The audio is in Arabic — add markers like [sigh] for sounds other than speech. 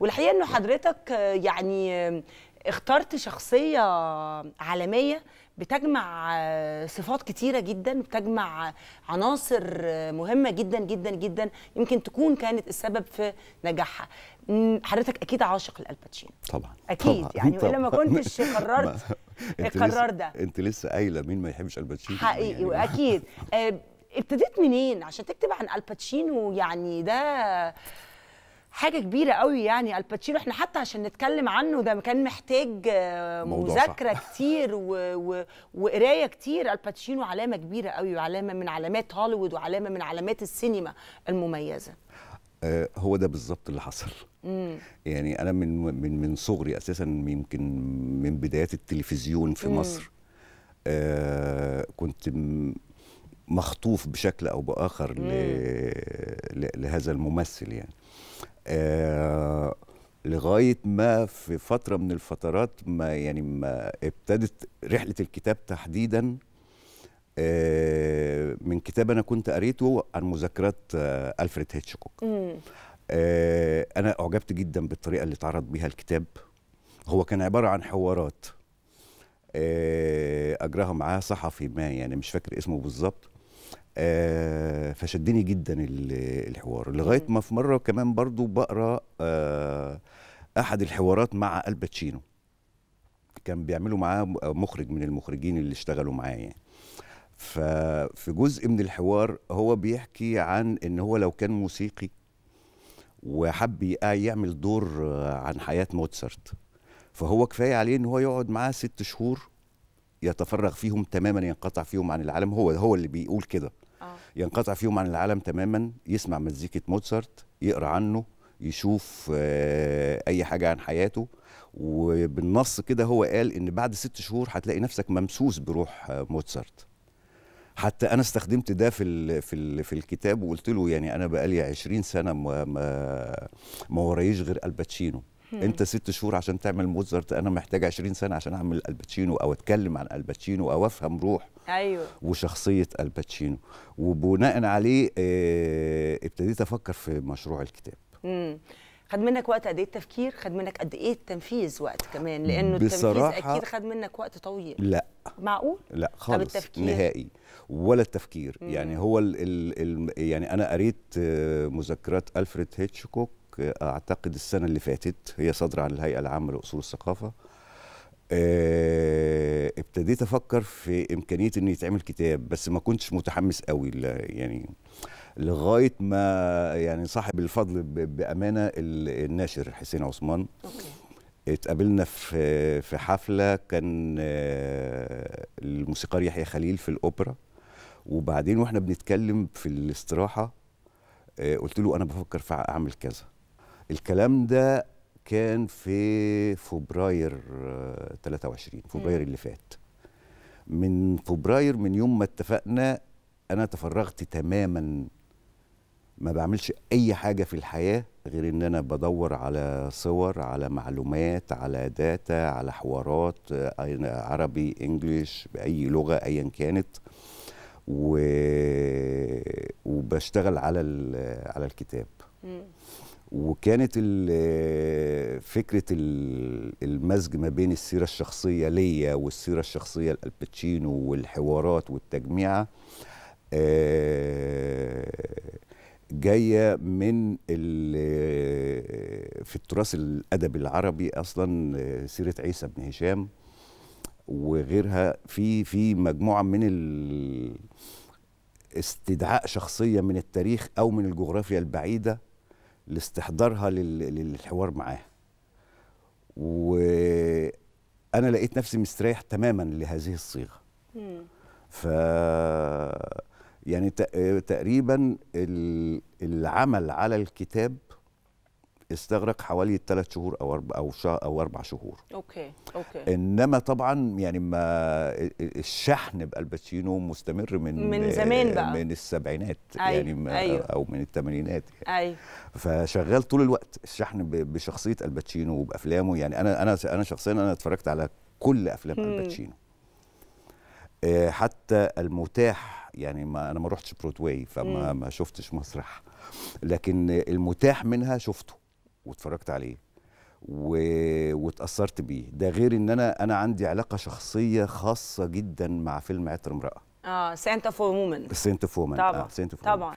والحقيقه انه حضرتك يعني اخترت شخصيه عالميه بتجمع صفات كتيرة جدا بتجمع عناصر مهمة جدا جدا جدا يمكن تكون كانت السبب في نجاحها حضرتك أكيد عاشق الألباتشين طبعا أكيد طبعا. يعني وإلا ما كنتش [laughs] قررت القرار ده أنت لسه قايلة مين ما يحبش ألباتشينو حقيقي يعني. وأكيد آه، ابتديت منين عشان تكتب عن الباتشينو يعني ده حاجه كبيره قوي يعني الباتشينو احنا حتى عشان نتكلم عنه ده كان محتاج آه، مذاكره كتير وقرايه كتير الباتشينو علامه كبيره قوي وعلامه من علامات هوليوود وعلامه من علامات السينما المميزه آه، هو ده بالظبط اللي حصل مم. يعني انا من من من صغري اساسا يمكن من بدايات التلفزيون في مم. مصر آه كنت مخطوف بشكل او باخر لهذا الممثل يعني آه لغايه ما في فتره من الفترات ما يعني ما ابتدت رحله الكتاب تحديدا آه من كتاب انا كنت قريته عن مذاكرات آه الفريد هيتشكوك آه، انا اعجبت جدا بالطريقه اللي اتعرض بيها الكتاب هو كان عباره عن حوارات آه، اجراها معاه صحفي ما يعني مش فاكر اسمه بالظبط آه، فشدني جدا الحوار لغايه ما في مره كمان برضو بقرا آه، احد الحوارات مع الباتشينو كان بيعملوا معاه آه، مخرج من المخرجين اللي اشتغلوا معاه يعني ففي جزء من الحوار هو بيحكي عن ان هو لو كان موسيقي وحب يعمل دور عن حياه موتسارت فهو كفايه عليه ان هو يقعد معاه ست شهور يتفرغ فيهم تماما ينقطع فيهم عن العالم هو هو اللي بيقول كده ينقطع فيهم عن العالم تماما يسمع مزيكة موزارت يقرأ عنه يشوف آه، أي حاجة عن حياته وبالنص كده هو قال إن بعد ست شهور هتلاقي نفسك ممسوس بروح آه، موزارت حتى انا استخدمت ده في في في الكتاب وقلت له يعني انا بقالي 20 سنه ما ما, ما ورايش غير الباتشينو انت ست شهور عشان تعمل موزارت انا محتاج 20 سنه عشان اعمل الباتشينو او اتكلم عن الباتشينو او افهم روح ايوه وشخصيه الباتشينو وبناء عليه اه ابتديت افكر في مشروع الكتاب امم خد منك وقت قد ايه التفكير خد منك قد ايه التنفيذ وقت كمان لانه التنفيذ اكيد خد منك وقت طويل لا معقول لا خالص التفكير؟ نهائي ولا التفكير مم. يعني هو الـ الـ يعني انا قريت آه، مذكرات الفريد هيتشكوك اعتقد السنه اللي فاتت هي صادره عن الهيئه العامه لاصول الثقافه أه ابتديت افكر في امكانيه ان يتعمل كتاب بس ما كنتش متحمس قوي يعني لغايه ما يعني صاحب الفضل بامانه الناشر حسين عثمان اتقابلنا في في حفله كان آه، الموسيقار يحيى خليل في الاوبرا وبعدين واحنا بنتكلم في الاستراحه آه، قلت له انا بفكر في اعمل كذا الكلام ده كان في فبراير 23 آه، فبراير اللي فات من فبراير من يوم ما اتفقنا انا تفرغت تماما ما بعملش اي حاجه في الحياه غير ان انا بدور على صور على معلومات على داتا على حوارات آه، عربي انجليش باي لغه ايا كانت و... وبشتغل على ال... على الكتاب وكانت فكره المزج ما بين السيره الشخصيه ليا والسيره الشخصيه لالباتشينو والحوارات والتجميعه آه، جايه من في التراث الادب العربي اصلا آه، سيره عيسى بن هشام وغيرها في في مجموعه من استدعاء شخصيه من التاريخ او من الجغرافيا البعيده لاستحضارها للحوار معاها وانا لقيت نفسي مستريح تماما لهذه الصيغه ف يعني تقريبا العمل على الكتاب استغرق حوالي ثلاث شهور او اربع او او اربع شهور اوكي اوكي انما طبعا يعني ما الشحن بالباتشينو مستمر من من زمان بقى من السبعينات أي. يعني ما أيوه او من الثمانينات يعني أيوه فشغال طول الوقت الشحن بشخصيه الباتشينو وبافلامه يعني انا انا انا شخصيا انا اتفرجت على كل افلام الباتشينو آه، حتى المتاح يعني ما انا ما رحتش برودواي فما ما شفتش مسرح لكن المتاح منها شفته واتفرجت عليه و... واتأثرت بيه ده غير ان انا انا عندي علاقه شخصيه خاصه جدا مع فيلم عطر امراه اه اوف وومن فومن اوف آه، وومن طبعا آه. سانتا اوف طبعا